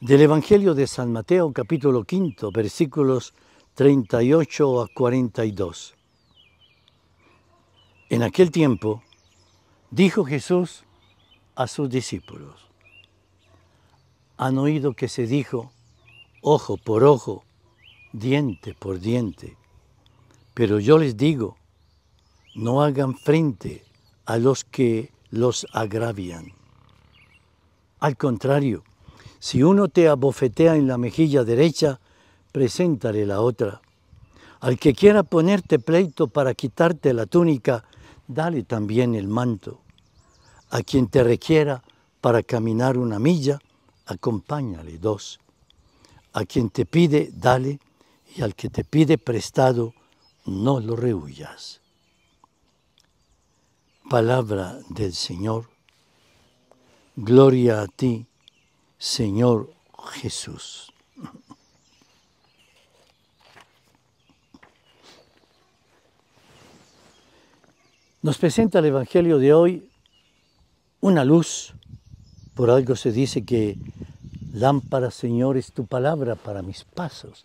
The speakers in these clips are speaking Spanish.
Del Evangelio de San Mateo capítulo 5 versículos 38 a 42. En aquel tiempo dijo Jesús a sus discípulos, han oído que se dijo, ojo por ojo, diente por diente, pero yo les digo, no hagan frente a los que los agravian. Al contrario, si uno te abofetea en la mejilla derecha, preséntale la otra. Al que quiera ponerte pleito para quitarte la túnica, dale también el manto. A quien te requiera para caminar una milla, acompáñale dos. A quien te pide, dale, y al que te pide prestado, no lo rehuyas. Palabra del Señor. Gloria a ti, Señor Jesús. Nos presenta el Evangelio de hoy una luz. Por algo se dice que lámpara, Señor, es tu palabra para mis pasos.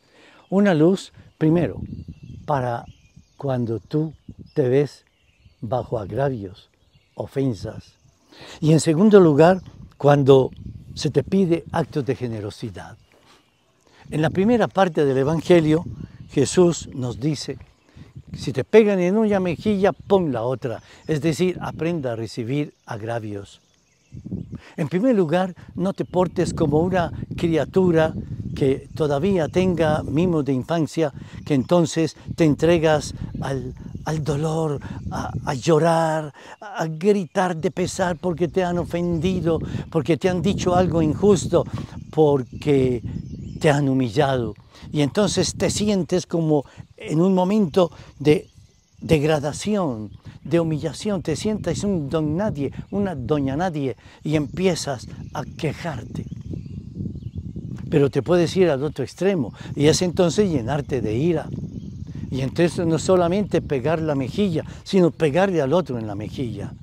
Una luz, primero, para cuando tú te ves bajo agravios, ofensas. Y en segundo lugar, cuando se te pide actos de generosidad. En la primera parte del Evangelio, Jesús nos dice, si te pegan en una mejilla, pon la otra, es decir, aprenda a recibir agravios. En primer lugar, no te portes como una criatura que todavía tenga mimos de infancia, que entonces te entregas al, al dolor, a, llorar, a, gritar de pesar porque te han ofendido, porque te han dicho algo injusto, porque te han humillado. Y entonces te sientes como en un momento de degradación, de humillación, te sientes un don nadie, una doña nadie y empiezas a quejarte. Pero te puedes ir al otro extremo y es entonces llenarte de ira. Y entonces no solamente pegar la mejilla, sino pegarle al otro en la mejilla.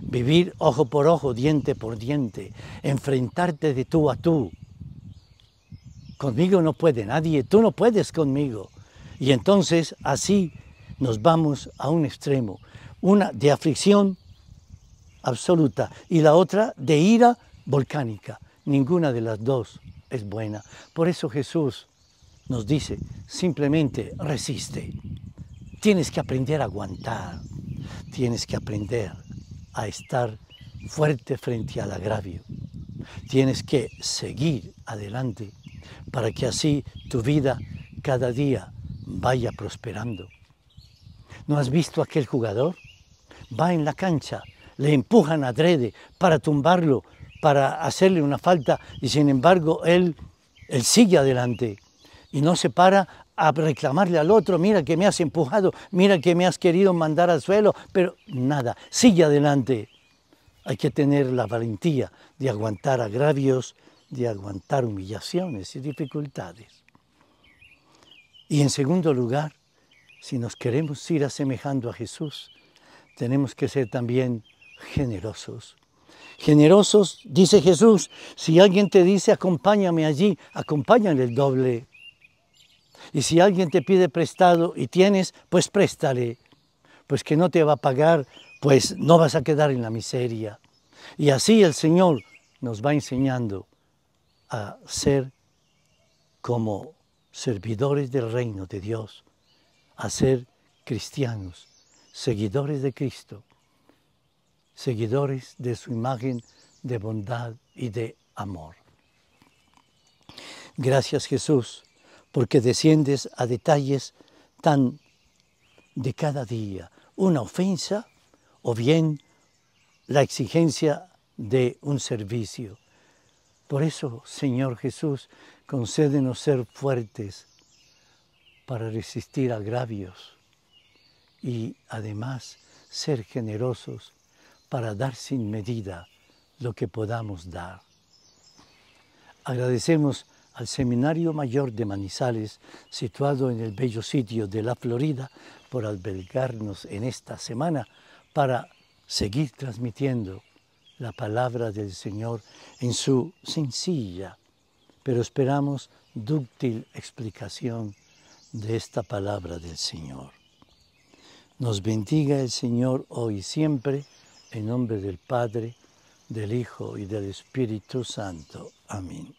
Vivir ojo por ojo, diente por diente, enfrentarte de tú a tú. Conmigo no puede nadie, tú no puedes conmigo. Y entonces así nos vamos a un extremo, una de aflicción absoluta y la otra de ira volcánica. Ninguna de las dos es buena. Por eso Jesús nos dice, simplemente resiste. Tienes que aprender a aguantar, tienes que aprender a estar fuerte frente al agravio. Tienes que seguir adelante para que así tu vida cada día vaya prosperando. ¿No has visto a aquel jugador? Va en la cancha, le empujan adrede para tumbarlo, para hacerle una falta y sin embargo él, él sigue adelante y no se para a reclamarle al otro, mira que me has empujado, mira que me has querido mandar al suelo, pero nada, sigue adelante. Hay que tener la valentía de aguantar agravios, de aguantar humillaciones y dificultades. Y en segundo lugar, si nos queremos ir asemejando a Jesús, tenemos que ser también generosos. Generosos, dice Jesús, si alguien te dice acompáñame allí, acompáñale el doble y si alguien te pide prestado y tienes, pues préstale. Pues que no te va a pagar, pues no vas a quedar en la miseria. Y así el Señor nos va enseñando a ser como servidores del reino de Dios, a ser cristianos, seguidores de Cristo, seguidores de su imagen de bondad y de amor. Gracias Jesús porque desciendes a detalles tan de cada día, una ofensa o bien la exigencia de un servicio. Por eso, Señor Jesús, concédenos ser fuertes para resistir agravios y además ser generosos para dar sin medida lo que podamos dar. Agradecemos al Seminario Mayor de Manizales, situado en el bello sitio de la Florida, por albergarnos en esta semana para seguir transmitiendo la palabra del Señor en su sencilla, pero esperamos dúctil explicación de esta palabra del Señor. Nos bendiga el Señor hoy y siempre, en nombre del Padre, del Hijo y del Espíritu Santo. Amén.